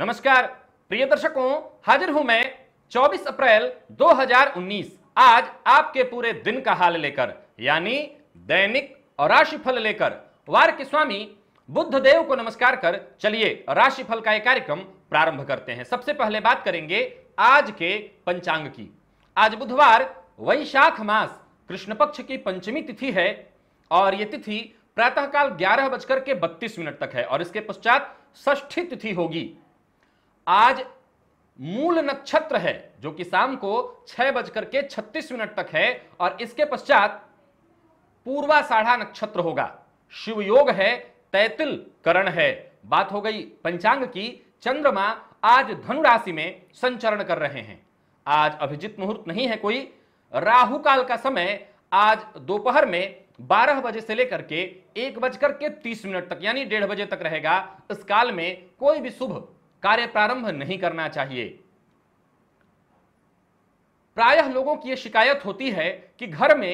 नमस्कार प्रिय दर्शकों हाजिर हूं मैं 24 अप्रैल 2019 आज आपके पूरे दिन का हाल लेकर यानी दैनिक और राशिफल लेकर वार के स्वामी बुद्ध देव को नमस्कार कर चलिए राशिफल का यह कार्यक्रम प्रारंभ करते हैं सबसे पहले बात करेंगे आज के पंचांग की आज बुधवार वैशाख मास कृष्ण पक्ष की पंचमी तिथि है और यह तिथि प्रातःकाल ग्यारह बजकर के बत्तीस मिनट तक है और इसके पश्चात ष्ठी तिथि होगी आज मूल नक्षत्र है जो कि शाम को छह बजकर के छत्तीस मिनट तक है और इसके पश्चात पूर्वा साढ़ा नक्षत्र होगा शिव योग है तैतिल करण है बात हो गई पंचांग की चंद्रमा आज धनु राशि में संचरण कर रहे हैं आज अभिजित मुहूर्त नहीं है कोई राहु काल का समय आज दोपहर में बारह बजे से लेकर के एक बजकर के तीस मिनट तक यानी डेढ़ बजे तक रहेगा इस काल में कोई भी शुभ कार्य प्रारंभ नहीं करना चाहिए प्रायः लोगों की यह शिकायत होती है कि घर में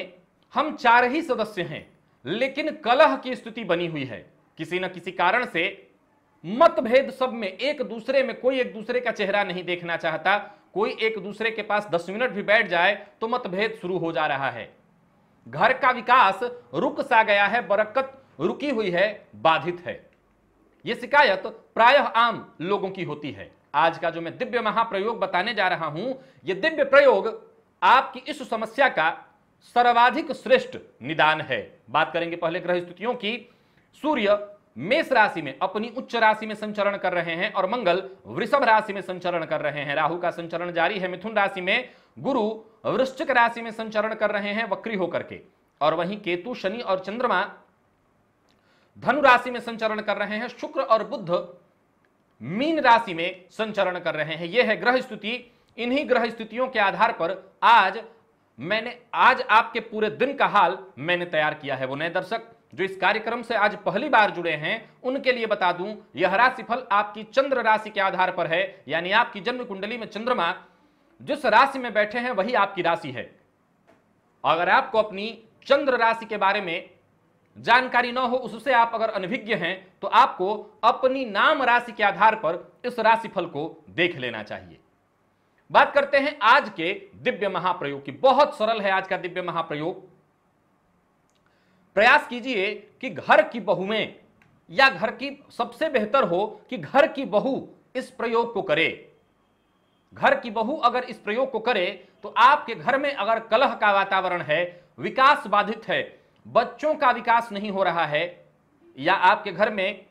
हम चार ही सदस्य हैं लेकिन कलह की स्थिति बनी हुई है किसी न किसी कारण से मतभेद सब में एक दूसरे में कोई एक दूसरे का चेहरा नहीं देखना चाहता कोई एक दूसरे के पास दस मिनट भी बैठ जाए तो मतभेद शुरू हो जा रहा है घर का विकास रुक सा गया है बरकत रुकी हुई है बाधित है ये शिकायत प्रायः आम लोगों की होती है आज का जो मैं दिव्य महाप्रयोग बताने जा रहा हूं ये दिव्य प्रयोग आपकी इस समस्या का सर्वाधिक श्रेष्ठ निदान है बात करेंगे पहले ग्रह स्थितियों की सूर्य मेष राशि में अपनी उच्च राशि में संचरण कर रहे हैं और मंगल वृषभ राशि में संचरण कर रहे हैं राहु का संचरण जारी है मिथुन राशि में गुरु वृश्चिक राशि में संचरण कर रहे हैं वक्री होकर के और वहीं केतु शनि और चंद्रमा धनु राशि में संचरण कर रहे हैं शुक्र और बुद्ध मीन राशि में संचरण कर रहे हैं यह है ग्रह स्थिति इन्हीं ग्रह स्थितियों के आधार पर आज मैंने आज आपके पूरे दिन का हाल मैंने तैयार किया है वो नए दर्शक जो इस कार्यक्रम से आज पहली बार जुड़े हैं उनके लिए बता दूं यह राशिफल आपकी चंद्र राशि के आधार पर है यानी आपकी जन्म कुंडली में चंद्रमा जिस राशि में बैठे हैं वही आपकी राशि है अगर आपको अपनी चंद्र राशि के बारे में जानकारी न हो उससे आप अगर अनभिज्ञ हैं तो आपको अपनी नाम राशि के आधार पर इस राशिफल को देख लेना चाहिए बात करते हैं आज के दिव्य महाप्रयोग की बहुत सरल है आज का दिव्य महाप्रयोग प्रयास कीजिए कि घर की बहू में या घर की सबसे बेहतर हो कि घर की बहू इस प्रयोग को करे घर की बहू अगर इस प्रयोग को करे तो आपके घर में अगर कलह का वातावरण है विकास बाधित है बच्चों का विकास नहीं हो रहा है या आपके घर में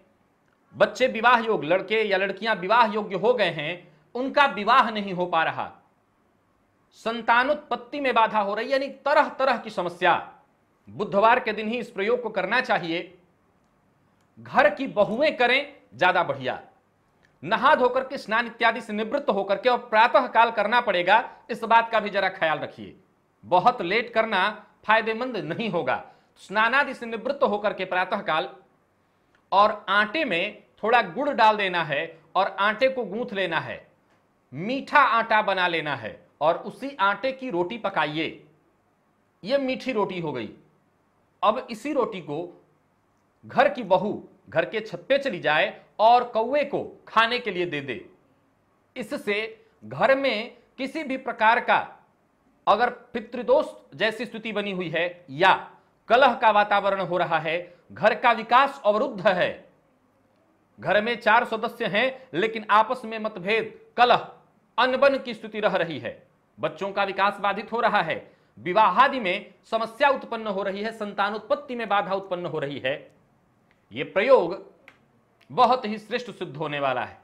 बच्चे विवाह योग्य लड़के या लड़कियां विवाह योग्य हो गए हैं उनका विवाह नहीं हो पा रहा संतानोत्पत्ति में बाधा हो रही यानी तरह तरह की समस्या बुधवार के दिन ही इस प्रयोग को करना चाहिए घर की बहुएं करें ज्यादा बढ़िया नहा धोकर के स्नान इत्यादि से निवृत्त होकर के और प्रातः काल करना पड़ेगा इस बात का भी जरा ख्याल रखिए बहुत लेट करना फायदेमंद नहीं होगा स्नानादि से निवृत्त होकर के प्रातःकाल और आटे में थोड़ा गुड़ डाल देना है और आटे को गूंथ लेना है मीठा आटा बना लेना है और उसी आटे की रोटी पकाइए यह मीठी रोटी हो गई अब इसी रोटी को घर की बहू घर के छत पे चली जाए और कौए को खाने के लिए दे दे इससे घर में किसी भी प्रकार का अगर पितृदोष जैसी स्थिति बनी हुई है या कलह का वातावरण हो रहा है घर का विकास अवरुद्ध है घर में चार सदस्य हैं लेकिन आपस में मतभेद कलह अनबन की स्थिति रह रही है बच्चों का विकास बाधित हो रहा है विवाह आदि में समस्या उत्पन्न हो रही है संतान उत्पत्ति में बाधा उत्पन्न हो रही है यह प्रयोग बहुत ही श्रेष्ठ सिद्ध होने वाला है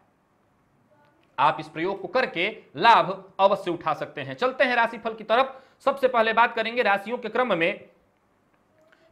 आप इस प्रयोग को करके लाभ अवश्य उठा सकते हैं चलते हैं राशिफल की तरफ सबसे पहले बात करेंगे राशियों के क्रम में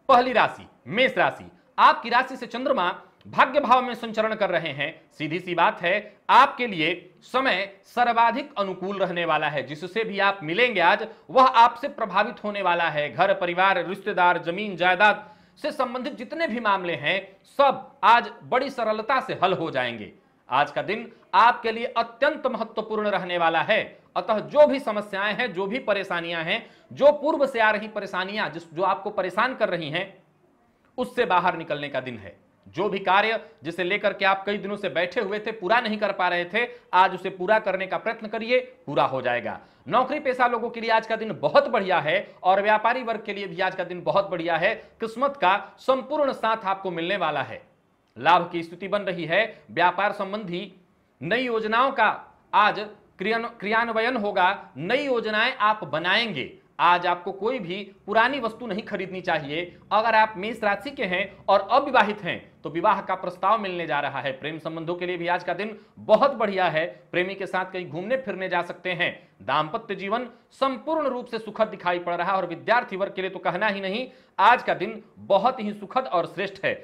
पहली राशि मेष राशि आपकी राशि से चंद्रमा भाग्य भाव में संचरण कर रहे हैं सीधी सी बात है आपके लिए समय सर्वाधिक अनुकूल रहने वाला है जिससे भी आप मिलेंगे आज वह आपसे प्रभावित होने वाला है घर परिवार रिश्तेदार जमीन जायदाद से संबंधित जितने भी मामले हैं सब आज बड़ी सरलता से हल हो जाएंगे आज का दिन आपके लिए अत्यंत महत्वपूर्ण रहने वाला है अतः जो भी समस्याएं हैं जो भी परेशानियां हैं जो पूर्व से आ रही परेशानियां जिस जो आपको परेशान कर रही हैं उससे बाहर निकलने का दिन है जो भी कार्य जिसे लेकर के आप कई दिनों से बैठे हुए थे पूरा नहीं कर पा रहे थे आज उसे पूरा करने का प्रयत्न करिए पूरा हो जाएगा नौकरी पेशा लोगों के लिए आज का दिन बहुत बढ़िया है और व्यापारी वर्ग के लिए भी आज का दिन बहुत बढ़िया है किस्मत का संपूर्ण साथ आपको मिलने वाला है लाभ की स्थिति बन रही है व्यापार संबंधी नई योजनाओं का आज क्रियान्वयन होगा नई योजनाएं आप बनाएंगे आज आपको कोई भी पुरानी वस्तु नहीं खरीदनी चाहिए अगर आप मेष राशि के हैं और अविवाहित हैं तो विवाह का प्रस्ताव मिलने जा रहा है प्रेम संबंधों के लिए भी आज का दिन बहुत बढ़िया है प्रेमी के साथ कहीं घूमने फिरने जा सकते हैं दाम्पत्य जीवन संपूर्ण रूप से सुखद दिखाई पड़ रहा है और विद्यार्थी वर्ग के लिए तो कहना ही नहीं आज का दिन बहुत ही सुखद और श्रेष्ठ है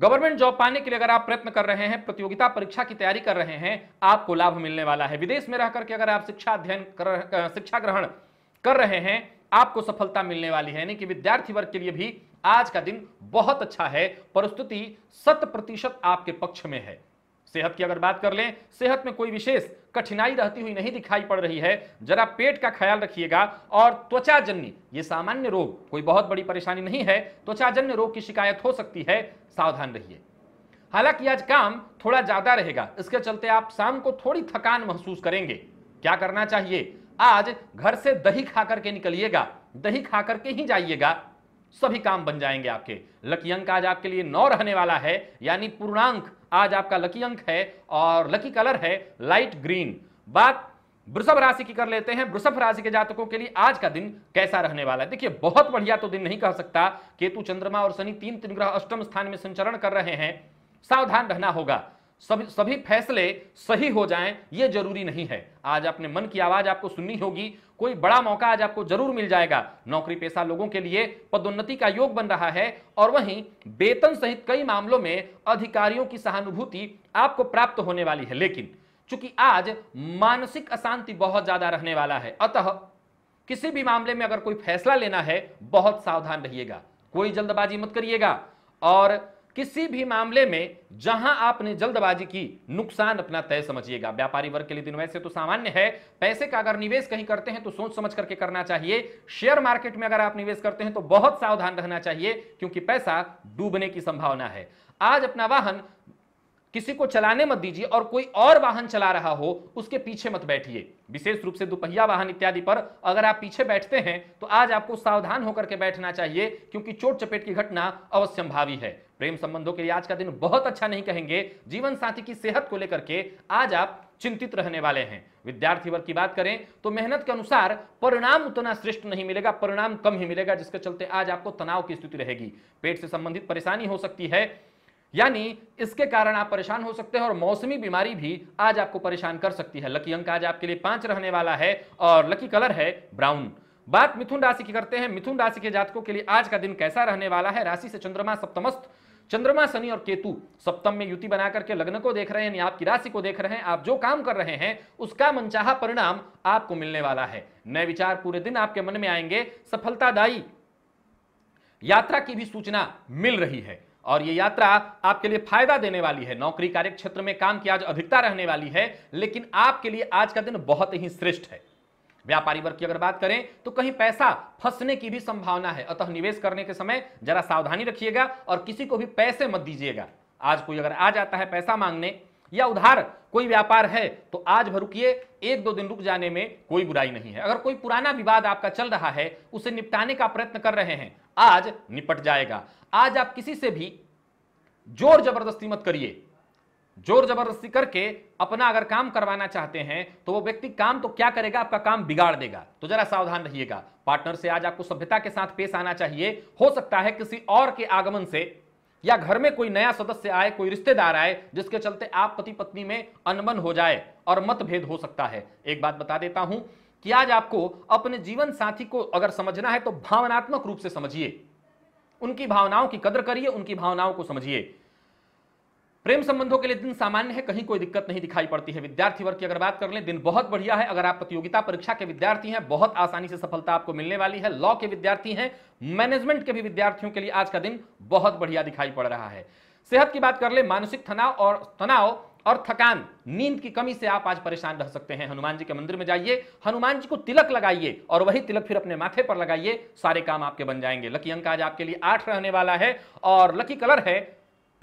गवर्नमेंट जॉब पाने के लिए अगर आप प्रयत्न कर रहे हैं प्रतियोगिता परीक्षा की तैयारी कर रहे हैं आपको लाभ मिलने वाला है विदेश में रह करके अगर आप शिक्षा अध्ययन कर शिक्षा ग्रहण कर रहे हैं आपको सफलता मिलने वाली है यानी कि विद्यार्थी वर्ग के लिए भी आज का दिन बहुत अच्छा है परिस्थिति शत प्रतिशत आपके पक्ष में है सेहत की अगर बात कर लें सेहत में कोई विशेष कठिनाई रहती हुई नहीं दिखाई पड़ रही है जरा पेट का ख्याल रखिएगा और त्वचाजन्य ये सामान्य रोग कोई बहुत बड़ी परेशानी नहीं है त्वचाजन्य रोग की शिकायत हो सकती है सावधान रहिए हालांकि आज काम थोड़ा ज्यादा रहेगा इसके चलते आप शाम को थोड़ी थकान महसूस करेंगे क्या करना चाहिए आज घर से दही खा करके निकलिएगा दही खा करके ही जाइएगा सभी काम बन जाएंगे आपके लकी अंक आज आपके लिए नौ रहने वाला है यानी पूर्णांक आज आपका लकी अंक है और लकी कलर है लाइट ग्रीन बात वृषभ राशि की कर लेते हैं वृषभ राशि के जातकों के लिए आज का दिन कैसा रहने वाला है देखिए बहुत बढ़िया तो दिन नहीं कह सकता केतु चंद्रमा और शनि तीन तीन ग्रह अष्टम स्थान में संचरण कर रहे हैं सावधान रहना होगा सभी सभी फैसले सही हो जाएं ये जरूरी नहीं है आज अपने मन की आवाज आपको सुननी होगी कोई बड़ा मौका आज आपको जरूर मिल जाएगा नौकरी पेशा लोगों के लिए पदोन्नति का योग बन रहा है और वहीं वेतन सहित कई मामलों में अधिकारियों की सहानुभूति आपको प्राप्त होने वाली है लेकिन चूंकि आज मानसिक अशांति बहुत ज्यादा रहने वाला है अतः किसी भी मामले में अगर कोई फैसला लेना है बहुत सावधान रहिएगा कोई जल्दबाजी मत करिएगा और किसी भी मामले में जहां आपने जल्दबाजी की नुकसान अपना तय समझिएगा व्यापारी वर्ग के लिए दिन वैसे तो सामान्य है पैसे का अगर निवेश कहीं करते हैं तो सोच समझ करके करना चाहिए शेयर मार्केट में अगर आप निवेश करते हैं तो बहुत सावधान रहना चाहिए क्योंकि पैसा डूबने की संभावना है आज अपना वाहन किसी को चलाने मत दीजिए और कोई और वाहन चला रहा हो उसके पीछे मत बैठिए विशेष रूप से दुपहिया वाहन इत्यादि पर अगर आप पीछे बैठते हैं तो आज आपको सावधान होकर के बैठना चाहिए क्योंकि चोट चपेट की घटना अवश्यंभावी है प्रेम संबंधों के लिए आज का दिन बहुत अच्छा नहीं कहेंगे जीवन साथी की सेहत को लेकर के आज आप चिंतित रहने वाले हैं विद्यार्थी वर्ग की बात करें तो मेहनत के अनुसार परिणाम उतना श्रेष्ठ नहीं मिलेगा परिणाम कम ही मिलेगा जिसके चलते आज आपको तनाव की स्थिति रहेगी पेट से संबंधित परेशानी हो सकती है यानी इसके कारण आप परेशान हो सकते हैं और मौसमी बीमारी भी आज आपको परेशान कर सकती है लकी अंक आज आपके लिए पांच रहने वाला है और लकी कलर है ब्राउन बात मिथुन राशि की करते हैं मिथुन राशि के जातकों के लिए आज का दिन कैसा रहने वाला है राशि से चंद्रमा सप्तमस्त चंद्रमा शनि और केतु सप्तम में युति बना करके लग्न को देख रहे हैं यानी आपकी राशि को देख रहे हैं आप जो काम कर रहे हैं उसका मनचाहा परिणाम आपको मिलने वाला है नए विचार पूरे दिन आपके मन में आएंगे सफलतादायी यात्रा की भी सूचना मिल रही है और ये यात्रा आपके लिए फायदा देने वाली है नौकरी कार्य क्षेत्र में काम की आज अधिकता रहने वाली है लेकिन आपके लिए आज का दिन बहुत ही श्रेष्ठ है व्यापारी वर्ग की अगर बात करें तो कहीं पैसा फंसने की भी संभावना है अतः निवेश करने के समय जरा सावधानी रखिएगा और किसी को भी पैसे मत दीजिएगा आज कोई अगर आ जाता है पैसा मांगने या उधार कोई व्यापार है तो आज भर एक दो दिन रुक जाने में कोई बुराई नहीं है अगर कोई पुराना विवाद आपका चल रहा है उसे निपटाने का प्रयत्न कर रहे हैं आज निपट जाएगा आज आप किसी से भी जोर जबरदस्ती मत करिए जोर जबरदस्ती करके अपना अगर काम करवाना चाहते हैं तो वो व्यक्ति काम तो क्या करेगा आपका काम बिगाड़ देगा तो जरा सावधान रहिएगा पार्टनर से आज आपको सभ्यता के साथ पेश आना चाहिए हो सकता है किसी और के आगमन से या घर में कोई नया सदस्य आए कोई रिश्तेदार आए जिसके चलते आप पति पत्नी में अनबन हो जाए और मतभेद हो सकता है एक बात बता देता हूं कि आज आपको अपने जीवन साथी को अगर समझना है तो भावनात्मक रूप से समझिए उनकी भावनाओं की कदर करिए उनकी भावनाओं को समझिए प्रेम संबंधों के लिए दिन सामान्य है कहीं कोई दिक्कत नहीं दिखाई पड़ती है विद्यार्थी वर्ग की अगर बात कर लें दिन बहुत बढ़िया है अगर आप प्रतियोगिता परीक्षा के विद्यार्थी हैं बहुत आसानी से सफलता आपको मिलने वाली है लॉ के विद्यार्थी हैं मैनेजमेंट के भी विद्यार्थियों के लिए आज का दिन बहुत बढ़िया दिखाई पड़ रहा है सेहत की बात कर ले मानसिक तनाव और तनाव और थकान नींद की कमी से आप आज परेशान रह सकते हैं हनुमान जी के मंदिर में जाइए हनुमान जी को तिलक लगाइए और वही तिलक फिर अपने माथे पर लगाइए सारे काम आपके बन जाएंगे लकी अंक आज आपके लिए आठ रहने वाला है और लकी कलर है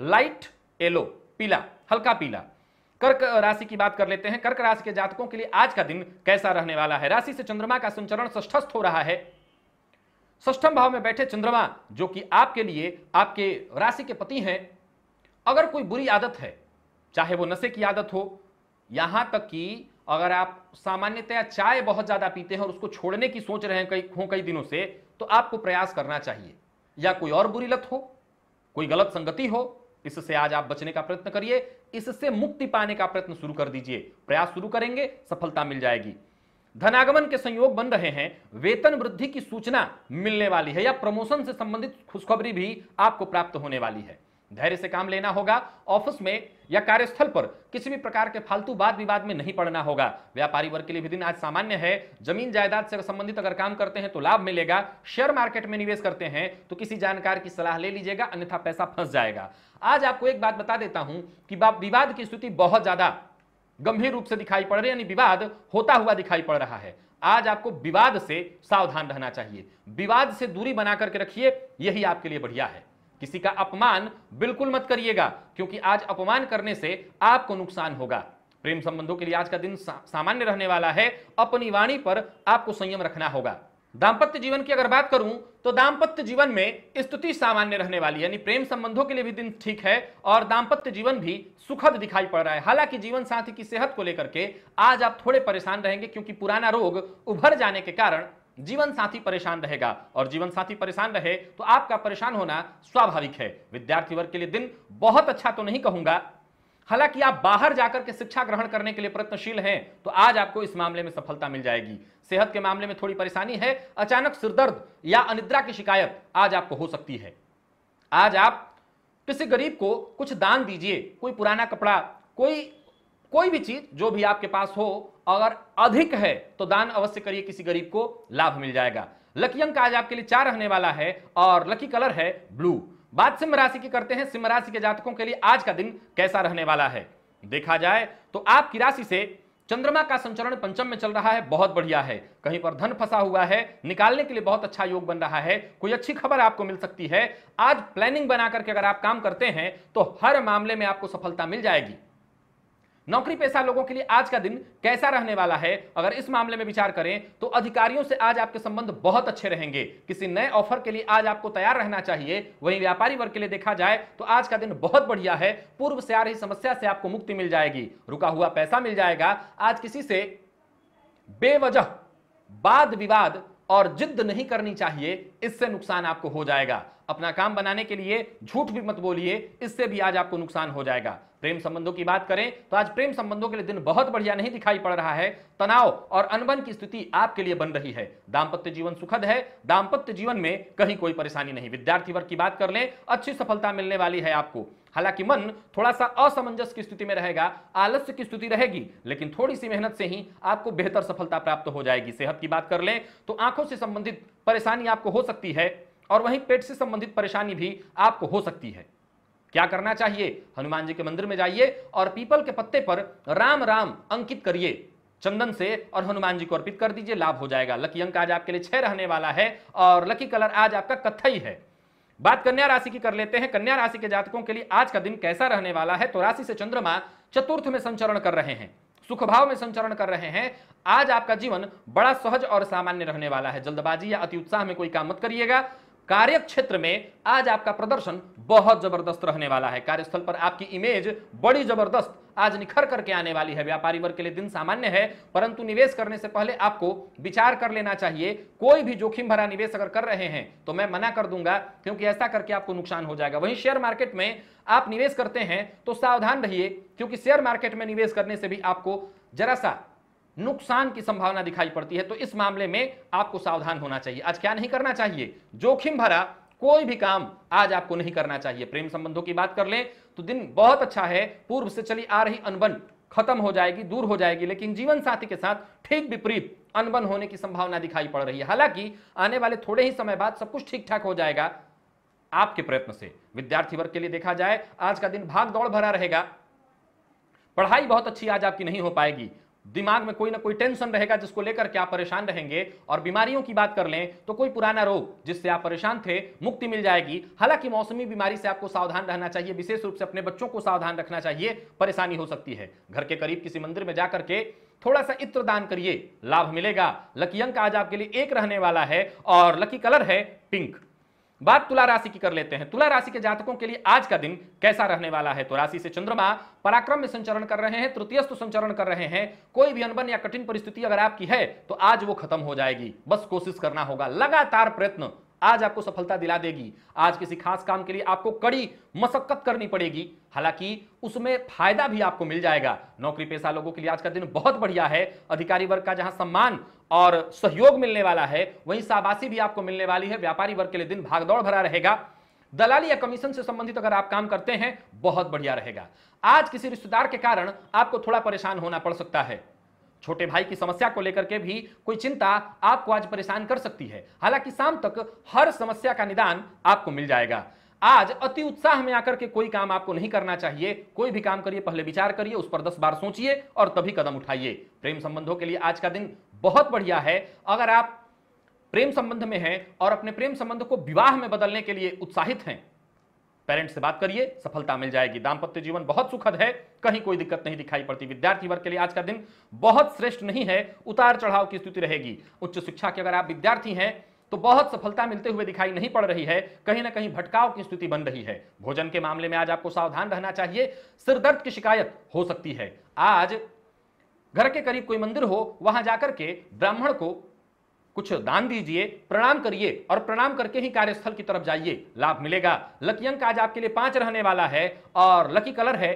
लाइट येलो पीला हल्का पीला कर्क राशि की बात कर लेते हैं कर्क राशि के जातकों के लिए आज का दिन कैसा रहने वाला है राशि से चंद्रमा का संचरण हो रहा है ष्ठम भाव में बैठे चंद्रमा जो कि आपके लिए आपके राशि के पति हैं अगर कोई बुरी आदत है चाहे वो नशे की आदत हो यहाँ तक कि अगर आप सामान्यतया चाय बहुत ज़्यादा पीते हैं और उसको छोड़ने की सोच रहे हैं कई हों कई दिनों से तो आपको प्रयास करना चाहिए या कोई और बुरी लत हो कोई गलत संगति हो इससे आज आप बचने का प्रयत्न करिए इससे मुक्ति पाने का प्रयत्न शुरू कर दीजिए प्रयास शुरू करेंगे सफलता मिल जाएगी धनागमन के संयोग बन रहे हैं वेतन वृद्धि की सूचना मिलने वाली है या प्रमोशन से संबंधित खुशखबरी भी आपको प्राप्त होने वाली है धैर्य से काम लेना होगा ऑफिस में या कार्यस्थल पर किसी भी प्रकार के फालतू वाद विवाद में नहीं पड़ना होगा व्यापारी वर्ग के लिए भी दिन आज सामान्य है जमीन जायदाद से संबंधित अगर काम करते हैं तो लाभ मिलेगा शेयर मार्केट में निवेश करते हैं तो किसी जानकार की सलाह ले लीजिएगा अन्यथा पैसा फंस जाएगा आज आपको एक बात बता देता हूं कि विवाद की स्थिति बहुत ज्यादा गंभीर रूप से दिखाई पड़ रही है यानी विवाद होता हुआ दिखाई पड़ रहा है आज आपको विवाद से सावधान रहना चाहिए विवाद से दूरी बना करके रखिए यही आपके लिए बढ़िया है किसी का अपमान बिल्कुल मत करिएगा क्योंकि आज अपमान करने से आपको नुकसान होगा प्रेम संबंधों के लिए आज का दिन सा, सामान्य रहने वाला है अपनी वाणी पर आपको संयम रखना होगा दाम्पत्य जीवन की अगर बात करूं तो दाम्पत्य जीवन में स्तुति सामान्य रहने वाली यानी प्रेम संबंधों के लिए भी दिन ठीक है और दाम्पत्य जीवन भी सुखद दिखाई पड़ रहा है हालांकि जीवन साथी की सेहत को लेकर के आज आप थोड़े परेशान रहेंगे क्योंकि पुराना रोग उभर जाने के कारण जीवन साथी परेशान रहेगा और जीवन साथी परेशान रहे तो आपका परेशान होना स्वाभाविक है विद्यार्थी वर्ग के लिए दिन बहुत अच्छा तो नहीं कहूंगा हालांकि आप बाहर जाकर के शिक्षा ग्रहण करने के लिए प्रयत्नशील हैं तो आज आपको इस मामले में सफलता मिल जाएगी सेहत के मामले में थोड़ी परेशानी है अचानक सिरदर्द या अनिद्रा की शिकायत आज आपको हो सकती है आज आप किसी गरीब को कुछ दान दीजिए कोई पुराना कपड़ा कोई कोई भी चीज जो भी आपके पास हो अगर अधिक है तो दान अवश्य करिए किसी गरीब को लाभ मिल जाएगा लकी अंक आज आपके लिए चार रहने वाला है और लकी कलर है ब्लू बात सिंह राशि की करते हैं सिंह राशि के जातकों के लिए आज का दिन कैसा रहने वाला है देखा जाए तो आपकी राशि से चंद्रमा का संचरण पंचम में चल रहा है बहुत बढ़िया है कहीं पर धन फंसा हुआ है निकालने के लिए बहुत अच्छा योग बन रहा है कोई अच्छी खबर आपको मिल सकती है आज प्लानिंग बना करके अगर आप काम करते हैं तो हर मामले में आपको सफलता मिल जाएगी नौकरी पेशा लोगों के लिए आज का दिन कैसा रहने वाला है अगर इस मामले में विचार करें तो अधिकारियों से आज आपके संबंध बहुत अच्छे रहेंगे किसी नए ऑफर के लिए आज आपको तैयार रहना चाहिए वहीं व्यापारी वर्ग के लिए देखा जाए तो आज का दिन बहुत बढ़िया है पूर्व से आ रही समस्या से आपको मुक्ति मिल जाएगी रुका हुआ पैसा मिल जाएगा आज किसी से बेवजह वाद विवाद और जिद्द नहीं करनी चाहिए इससे नुकसान आपको हो जाएगा अपना काम बनाने के लिए झूठ भी मत बोलिए इससे भी आज आपको नुकसान हो जाएगा प्रेम संबंधों की बात करें तो आज प्रेम संबंधों के लिए दिन बहुत बढ़िया नहीं दिखाई पड़ रहा है तनाव और अनबन की स्थिति आपके लिए बन रही है दाम्पत्य जीवन सुखद है दाम्पत्य जीवन में कहीं कोई परेशानी नहीं विद्यार्थी वर्ग की बात कर लें अच्छी सफलता मिलने वाली है आपको हालांकि मन थोड़ा सा असमंजस की स्थिति में रहेगा आलस्य की स्थिति रहेगी लेकिन थोड़ी सी मेहनत से ही आपको बेहतर सफलता प्राप्त हो जाएगी सेहत की बात कर लें तो आंखों से संबंधित परेशानी आपको हो सकती है और वहीं पेट से संबंधित परेशानी भी आपको हो सकती है क्या करना चाहिए हनुमान जी के मंदिर में जाइए और पीपल के पत्ते पर राम राम अंकित करिए चंदन से और हनुमान जी को अर्पित कर दीजिए लाभ हो जाएगा लकी अंक आज आपके लिए छह रहने वाला है और लकी कलर आज आपका कथई है बात कन्या राशि की कर लेते हैं कन्या राशि के जातकों के लिए आज का दिन कैसा रहने वाला है तो राशि से चंद्रमा चतुर्थ में संचरण कर रहे हैं सुख भाव में संचरण कर रहे हैं आज आपका जीवन बड़ा सहज और सामान्य रहने वाला है जल्दबाजी या अति उत्साह में कोई काम मत करिएगा कार्य क्षेत्र में आज आपका प्रदर्शन बहुत जबरदस्त रहने वाला है कार्यस्थल पर आपकी इमेज बड़ी जबरदस्त आज निखर करके आने वाली है व्यापारी वर्ग के लिए दिन सामान्य है परंतु निवेश करने से पहले आपको विचार कर लेना चाहिए कोई भी जोखिम भरा निवेश अगर कर रहे हैं तो मैं मना कर दूंगा क्योंकि ऐसा करके आपको नुकसान हो जाएगा वहीं शेयर मार्केट में आप निवेश करते हैं तो सावधान रहिए क्योंकि शेयर मार्केट में निवेश करने से भी आपको जरा सा नुकसान की संभावना दिखाई पड़ती है तो इस मामले में आपको सावधान होना चाहिए आज क्या नहीं करना चाहिए जोखिम भरा कोई भी काम आज आपको नहीं करना चाहिए प्रेम संबंधों की बात कर लें तो दिन बहुत अच्छा है पूर्व से चली आ रही अनबन खत्म हो जाएगी दूर हो जाएगी लेकिन जीवन साथी के साथ ठीक विपरीत अनबन होने की संभावना दिखाई पड़ रही है हालांकि आने वाले थोड़े ही समय बाद सब कुछ ठीक ठाक हो जाएगा आपके प्रयत्न से विद्यार्थी वर्ग के लिए देखा जाए आज का दिन भाग दौड़ भरा रहेगा पढ़ाई बहुत अच्छी आज आपकी नहीं हो पाएगी दिमाग में कोई ना कोई टेंशन रहेगा जिसको लेकर के आप परेशान रहेंगे और बीमारियों की बात कर लें तो कोई पुराना रोग जिससे आप परेशान थे मुक्ति मिल जाएगी हालांकि मौसमी बीमारी से आपको सावधान रहना चाहिए विशेष रूप से अपने बच्चों को सावधान रखना चाहिए परेशानी हो सकती है घर के करीब किसी मंदिर में जाकर के थोड़ा सा इत्र दान करिए लाभ मिलेगा लकी अंक आज आपके लिए एक रहने वाला है और लकी कलर है पिंक बात तुला राशि की कर लेते हैं तुला राशि के जातकों के लिए आज का दिन कैसा रहने वाला है तो राशि से चंद्रमा पराक्रम में संचरण कर रहे हैं तृतीयस्त संचरण कर रहे हैं कोई भी अनबन या कठिन परिस्थिति अगर आपकी है तो आज वो खत्म हो जाएगी बस कोशिश करना होगा लगातार प्रयत्न आज आपको सफलता दिला देगी आज किसी खास काम के लिए आपको कड़ी मशक्कत करनी पड़ेगी हालांकि उसमें फायदा भी आपको मिल जाएगा नौकरी पेशा लोगों के लिए आज का दिन बहुत बढ़िया है अधिकारी वर्ग का जहां सम्मान और सहयोग मिलने वाला है वहीं शाबाशी भी आपको मिलने वाली है व्यापारी वर्ग के लिए दिन भागदौड़ भरा रहेगा दलाली या कमीशन से संबंधित अगर आप काम करते हैं बहुत बढ़िया रहेगा आज किसी रिश्तेदार के कारण आपको थोड़ा परेशान होना पड़ सकता है छोटे भाई की समस्या को लेकर के भी कोई चिंता आपको आज परेशान कर सकती है हालांकि शाम तक हर समस्या का निदान आपको मिल जाएगा आज अति उत्साह में आकर के कोई काम आपको नहीं करना चाहिए कोई भी काम करिए पहले विचार करिए उस पर दस बार सोचिए और तभी कदम उठाइए प्रेम संबंधों के लिए आज का दिन बहुत बढ़िया है अगर आप प्रेम संबंध में हैं और अपने प्रेम संबंध को विवाह में बदलने के लिए उत्साहित हैं पेरेंट्स से बात करिए सफलता मिल जाएगी दाम्पत्य जीवन बहुत सुखद है कहीं कोई दिक्कत नहीं दिखाई पड़ती विद्यार्थी वर्ग के लिए आज का दिन बहुत श्रेष्ठ नहीं है उतार चढ़ाव की स्थिति रहेगी उच्च शिक्षा के अगर आप विद्यार्थी हैं तो बहुत सफलता मिलते हुए दिखाई नहीं पड़ रही है कहीं ना कहीं भटकाव की स्थिति बन रही है भोजन के मामले में आज आपको सावधान रहना चाहिए सिरदर्द की शिकायत हो सकती है आज घर के करीब कोई मंदिर हो वहां जाकर के ब्राह्मण को कुछ दान दीजिए प्रणाम करिए और प्रणाम करके ही कार्यस्थल की तरफ जाइए लाभ मिलेगा लकी अंक आज आपके लिए पांच रहने वाला है और लकी कलर है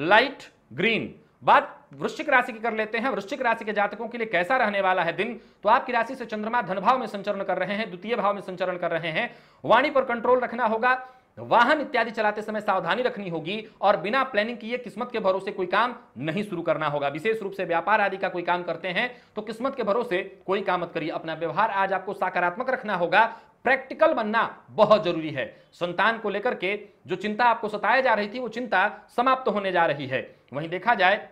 लाइट ग्रीन बात वृश्चिक राशि की कर लेते हैं वृश्चिक राशि के जातकों के लिए कैसा रहने वाला है दिन तो आपकी राशि से चंद्रमा धन भाव में संचरण कर रहे हैं द्वितीय भाव में संचरण कर रहे हैं वाणी पर कंट्रोल रखना होगा तो वाहन इत्यादि चलाते समय सावधानी रखनी होगी और बिना प्लानिंग किए किस्मत के भरोसे कोई काम नहीं शुरू करना होगा विशेष रूप से व्यापार आदि का कोई काम करते हैं तो किस्मत के भरोसे कोई काम मत करिए अपना व्यवहार आज आपको सकारात्मक रखना होगा प्रैक्टिकल बनना बहुत जरूरी है संतान को लेकर के जो चिंता आपको सताया जा रही थी वो चिंता समाप्त होने जा रही है वहीं देखा जाए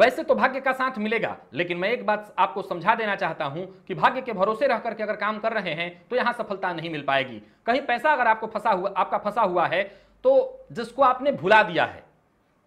वैसे तो भाग्य का साथ मिलेगा लेकिन मैं एक बात आपको समझा देना चाहता हूं कि भाग्य के भरोसे रह करके अगर काम कर रहे हैं तो यहां सफलता नहीं मिल पाएगी कहीं पैसा अगर आपको फंसा हुआ आपका फंसा हुआ है तो जिसको आपने भुला दिया है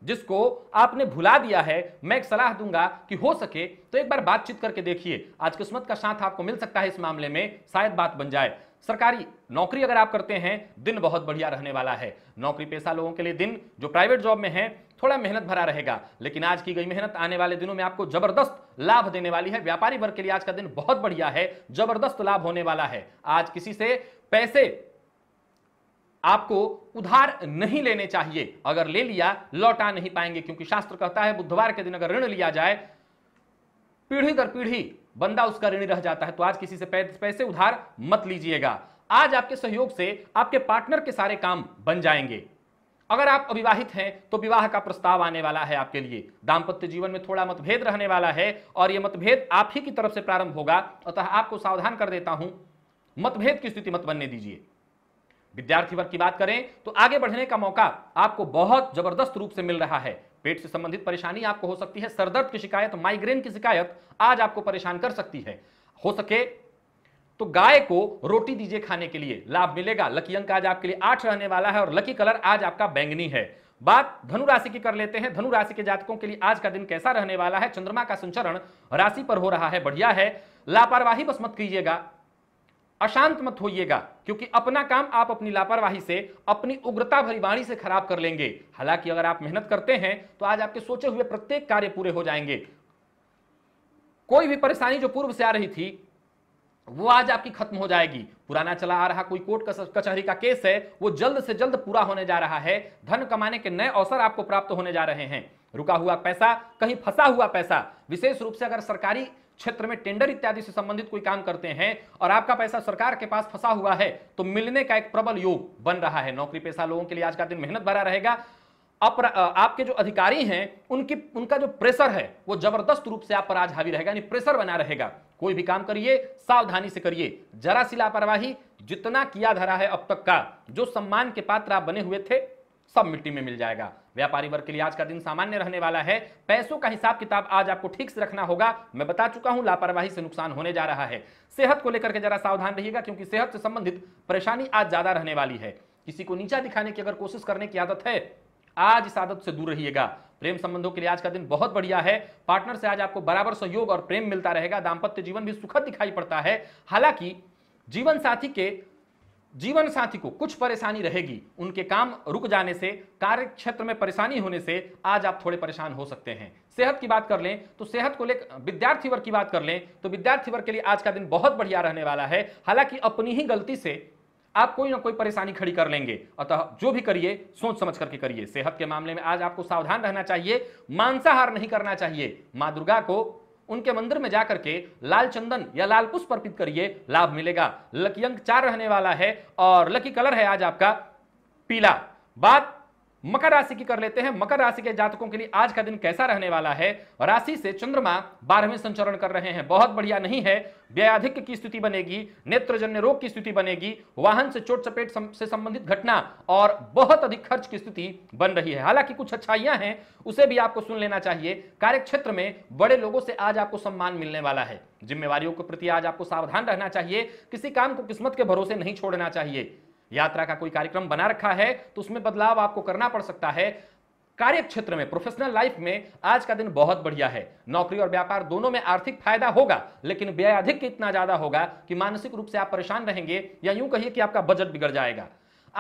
जिसको आपने भुला दिया है मैं एक सलाह दूंगा कि हो सके तो एक बार बातचीत करके देखिए आज किस्मत का साथ आपको मिल सकता है इस मामले में शायद बात बन जाए सरकारी नौकरी अगर आप करते हैं दिन बहुत बढ़िया रहने वाला है नौकरी पेशा लोगों के लिए दिन जो प्राइवेट जॉब में है थोड़ा मेहनत भरा रहेगा लेकिन आज की गई मेहनत आने वाले दिनों में आपको जबरदस्त लाभ देने वाली है व्यापारी वर्ग के लिए आज का दिन बहुत बढ़िया है जबरदस्त लाभ होने वाला है आज किसी से पैसे आपको उधार नहीं लेने चाहिए अगर ले लिया लौटा नहीं पाएंगे क्योंकि शास्त्र कहता है बुधवार के दिन अगर ऋण लिया जाए पीढ़ी दर पीढ़ी बंदा उसका ऋणी रह जाता है तो आज किसी से पैसे उधार मत लीजिएगा आज आपके सहयोग से आपके पार्टनर के सारे काम बन जाएंगे अगर आप अविवाहित हैं तो विवाह का प्रस्ताव आने वाला है आपके लिए दाम्पत्य जीवन में थोड़ा मतभेद रहने वाला है और यह मतभेद आप ही की तरफ से प्रारंभ होगा अतः आपको सावधान कर देता हूं मतभेद की स्थिति मत बनने दीजिए विद्यार्थी वर्ग की बात करें तो आगे बढ़ने का मौका आपको बहुत जबरदस्त रूप से मिल रहा है पेट से संबंधित परेशानी आपको हो सकती है सरदर्द की शिकायत माइग्रेन की शिकायत आज आपको परेशान कर सकती है हो सके तो गाय को रोटी दीजिए खाने के लिए लाभ मिलेगा लकी अंक आज आपके लिए आठ रहने वाला है और लकी कलर आज आपका बैंगनी है बात धनु राशि की कर लेते हैं धनु राशि के जातकों के लिए आज का दिन कैसा रहने वाला है चंद्रमा का संचरण राशि पर हो रहा है बढ़िया है लापरवाही बस मत कीजिएगा अशांत मत होइएगा क्योंकि अपना काम आप अपनी लापरवाही से अपनी उग्रता भरी वाणी से खराब कर लेंगे हालांकि अगर आप मेहनत करते हैं तो आज आपके सोचे हुए प्रत्येक कार्य पूरे हो जाएंगे कोई भी परेशानी जो पूर्व से आ रही थी वो आज आपकी खत्म हो जाएगी पुराना चला आ रहा कोई कोर्ट कचहरी का केस है वो जल्द से जल्द पूरा होने जा रहा है धन कमाने के नए अवसर आपको प्राप्त होने जा रहे हैं रुका हुआ पैसा कहीं फंसा हुआ पैसा विशेष रूप से अगर सरकारी क्षेत्र में टेंडर इत्यादि से संबंधित कोई काम करते हैं और आपका पैसा सरकार के पास फंसा हुआ है तो मिलने का एक प्रबल योग बन रहा है नौकरी पेशा लोगों के लिए आज का दिन मेहनत भरा रहेगा अपर, आपके जो अधिकारी हैं उनकी उनका जो प्रेशर है वो जबरदस्त रूप से आप पर आज हावी रहेगा यानी प्रेशर बना रहेगा कोई भी काम करिए सावधानी से करिए जरा सी लापरवाही जितना किया धरा है अब तक का जो सम्मान के पात्र आप बने हुए थे सब मिट्टी में मिल जाएगा व्यापारी वर्ग के लिए आज का दिन सामान्य रहने वाला है पैसों का हिसाब किताब आज आपको ठीक से रखना होगा मैं बता चुका हूं लापरवाही से नुकसान होने जा रहा है सेहत को लेकर के जरा सावधान रहिएगा क्योंकि सेहत से संबंधित परेशानी आज ज्यादा रहने वाली है किसी को नीचा दिखाने की अगर कोशिश करने की आदत है आज इस आदत से दूर रहिएगा प्रेम संबंधों के लिए आज का दिन बहुत बढ़िया है पार्टनर से आज आपको बराबर सहयोग और प्रेम मिलता रहेगा दाम्पत्य जीवन भी सुखद दिखाई पड़ता है हालांकि जीवन साथी के जीवन साथी को कुछ परेशानी रहेगी उनके काम रुक जाने से कार्य क्षेत्र में परेशानी होने से आज आप थोड़े परेशान हो सकते हैं सेहत की बात कर लें तो सेहत को लेकर विद्यार्थी वर्ग की बात कर लें तो विद्यार्थी वर्ग के लिए आज का दिन बहुत बढ़िया रहने वाला है हालांकि अपनी ही गलती से आप कोई ना कोई परेशानी खड़ी कर लेंगे अतः जो भी करिए सोच समझ करके करिए सेहत के मामले में आज आपको सावधान रहना चाहिए मांसाहार नहीं करना चाहिए माँ दुर्गा को उनके मंदिर में जाकर के लाल चंदन या लाल पुष्प अर्पित करिए लाभ मिलेगा लकी अंक चार रहने वाला है और लकी कलर है आज आपका पीला बात मकर राशि की कर लेते हैं मकर राशि के जातकों के लिए आज का दिन कैसा रहने वाला है राशि से चंद्रमा बारहवें संचरण कर रहे हैं बहुत बढ़िया नहीं है व्याधिक की स्थिति बनेगी नेत्रजन्य रोग की स्थिति बनेगी वाहन से चोट चपेट सम, से संबंधित घटना और बहुत अधिक खर्च की स्थिति बन रही है हालांकि कुछ अच्छाइयां हैं उसे भी आपको सुन लेना चाहिए कार्यक्षेत्र में बड़े लोगों से आज आपको सम्मान मिलने वाला है जिम्मेवारियों के प्रति आज आपको सावधान रहना चाहिए किसी काम को किस्मत के भरोसे नहीं छोड़ना चाहिए यात्रा का कोई कार्यक्रम बना रखा है तो उसमें बदलाव आपको करना पड़ सकता है कार्य क्षेत्र में प्रोफेशनल लाइफ में आज का दिन बहुत बढ़िया है नौकरी और व्यापार दोनों में आर्थिक फायदा होगा लेकिन व्यय अधिक इतना ज्यादा होगा कि मानसिक रूप से आप परेशान रहेंगे या यूं कहिए कि आपका बजट बिगड़ जाएगा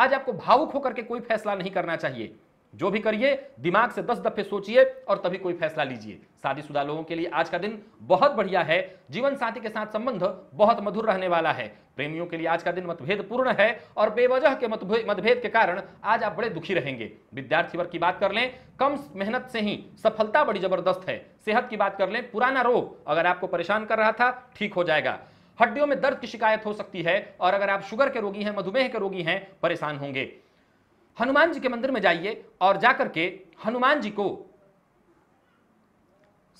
आज आपको भावुक होकर के कोई फैसला नहीं करना चाहिए जो भी करिए दिमाग से दस दफे सोचिए और तभी कोई फैसला लीजिए शादीशुदा लोगों के लिए आज का दिन बहुत बढ़िया है जीवन साथी के साथ संबंध बहुत मधुर रहने वाला है प्रेमियों के लिए आज का दिन मतभेद पूर्ण है और बेवजह के मतभेद के कारण आज आप बड़े दुखी रहेंगे विद्यार्थी वर्ग की बात कर लें कम मेहनत से ही सफलता बड़ी जबरदस्त है सेहत की बात कर लें पुराना रोग अगर आपको परेशान कर रहा था ठीक हो जाएगा हड्डियों में दर्द की शिकायत हो सकती है और अगर आप शुगर के रोगी हैं मधुमेह के रोगी हैं परेशान होंगे हनुमान जी के मंदिर में जाइए और जाकर के हनुमान जी को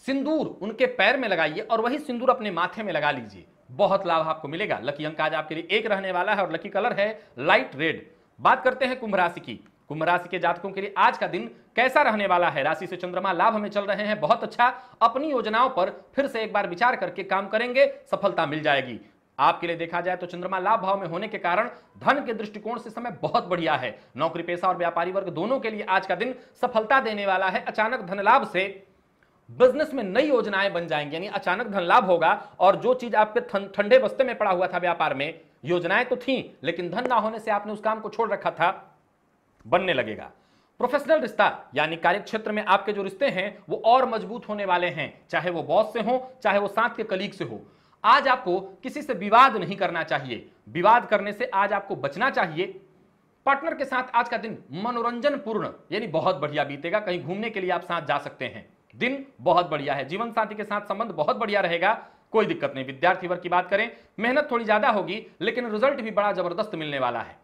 सिंदूर उनके पैर में लगाइए और वही सिंदूर अपने माथे में लगा लीजिए बहुत लाभ आपको मिलेगा लकी अंक आज आपके लिए एक रहने वाला है और लकी कलर है लाइट रेड बात करते हैं कुंभ राशि की कुंभ राशि के जातकों के लिए आज का दिन कैसा रहने वाला है राशि से चंद्रमा लाभ हमें चल रहे हैं बहुत अच्छा अपनी योजनाओं पर फिर से एक बार विचार करके काम करेंगे सफलता मिल जाएगी आपके लिए देखा जाए तो चंद्रमा लाभ भाव में होने के कारण धन के दृष्टिकोण से समय बहुत बढ़िया है नौकरी पेशा और व्यापारी वर्ग दोनों के लिए आज का दिन सफलता देने वाला है अचानक धन लाभ से बिजनेस में नई योजनाएं बन जाएंगी यानी अचानक धन लाभ होगा और जो चीज आपके ठंडे बस्ते में पड़ा हुआ था व्यापार में योजनाएं तो थी लेकिन धन ना होने से आपने उस काम को छोड़ रखा था बनने लगेगा प्रोफेशनल रिश्ता यानी कार्य क्षेत्र में आपके जो रिश्ते हैं वो और मजबूत होने वाले हैं चाहे वो बॉस से हो चाहे वो साथ के कलीग से हो आज आपको किसी से विवाद नहीं करना चाहिए विवाद करने से आज आपको बचना चाहिए पार्टनर के साथ आज का दिन मनोरंजन पूर्ण यानी बहुत बढ़िया बीतेगा कहीं घूमने के लिए आप साथ जा सकते हैं दिन बहुत बढ़िया है जीवन साथी के साथ संबंध बहुत बढ़िया रहेगा कोई दिक्कत नहीं विद्यार्थी वर्ग की बात करें मेहनत थोड़ी ज्यादा होगी लेकिन रिजल्ट भी बड़ा जबरदस्त मिलने वाला है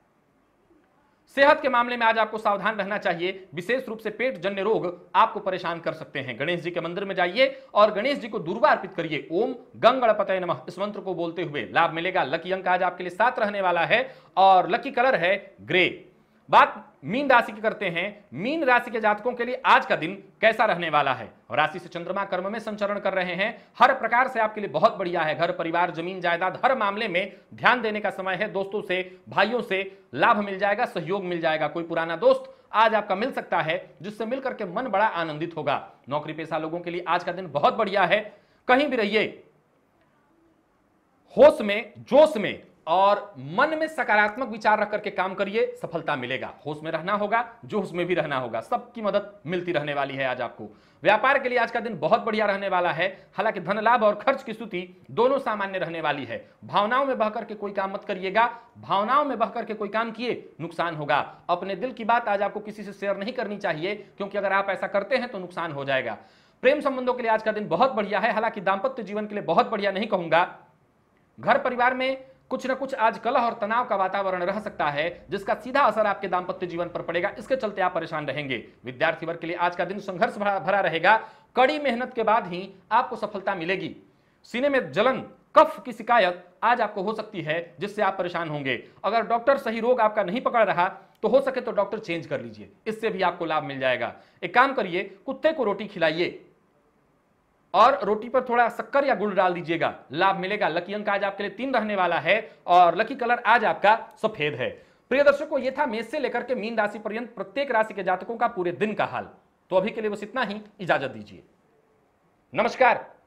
सेहत के मामले में आज आपको सावधान रहना चाहिए विशेष रूप से पेट जन्य रोग आपको परेशान कर सकते हैं गणेश जी के मंदिर में जाइए और गणेश जी को दुर्वा अर्पित करिए ओम गंग पतय नमः इस मंत्र को बोलते हुए लाभ मिलेगा लकी अंक आज आपके लिए साथ रहने वाला है और लकी कलर है ग्रे बात मीन राशि की करते हैं मीन राशि के जातकों के लिए आज का दिन कैसा रहने वाला है राशि से चंद्रमा कर्म में संचरण कर रहे हैं हर प्रकार से आपके लिए बहुत बढ़िया है घर परिवार जमीन जायदाद हर मामले में ध्यान देने का समय है दोस्तों से भाइयों से लाभ मिल जाएगा सहयोग मिल जाएगा कोई पुराना दोस्त आज आपका मिल सकता है जिससे मिल करके मन बड़ा आनंदित होगा नौकरी पेशा लोगों के लिए आज का दिन बहुत बढ़िया है कहीं भी रहिए होश में जोश में और मन में सकारात्मक विचार रख करके काम करिए सफलता मिलेगा होश में रहना होगा होश में भी रहना होगा सबकी मदद मिलती रहने वाली है आज आपको व्यापार के लिए आज का दिन बहुत बढ़िया रहने वाला है हालांकि धन लाभ और खर्च की स्थिति दोनों सामान्य रहने वाली है भावनाओं में बहकर के कोई काम मत करिएगा भावनाओं में बह करके कोई काम किए नुकसान होगा अपने दिल की बात आज आपको किसी से शेयर नहीं करनी चाहिए क्योंकि अगर आप ऐसा करते हैं तो नुकसान हो जाएगा प्रेम संबंधों के लिए आज का दिन बहुत बढ़िया है हालांकि दाम्पत्य जीवन के लिए बहुत बढ़िया नहीं कहूंगा घर परिवार में कुछ ना कुछ आज कलह और तनाव का वातावरण रह सकता है जिसका सीधा असर आपके दाम्पत्य जीवन पर पड़ेगा इसके चलते आप परेशान रहेंगे विद्यार्थी वर्ग के लिए आज का दिन संघर्ष भरा रहेगा कड़ी मेहनत के बाद ही आपको सफलता मिलेगी सीने में जलन कफ की शिकायत आज आपको हो सकती है जिससे आप परेशान होंगे अगर डॉक्टर सही रोग आपका नहीं पकड़ रहा तो हो सके तो डॉक्टर चेंज कर लीजिए इससे भी आपको लाभ मिल जाएगा एक काम करिए कुत्ते को रोटी खिलाइए और रोटी पर थोड़ा शक्कर या गुड़ डाल दीजिएगा लाभ मिलेगा लकी अंक आज आपके लिए तीन रहने वाला है और लकी कलर आज आपका सफेद है प्रिय दर्शकों ये था मेष से लेकर के मीन राशि पर्यंत प्रत्येक राशि के जातकों का पूरे दिन का हाल तो अभी के लिए बस इतना ही इजाजत दीजिए नमस्कार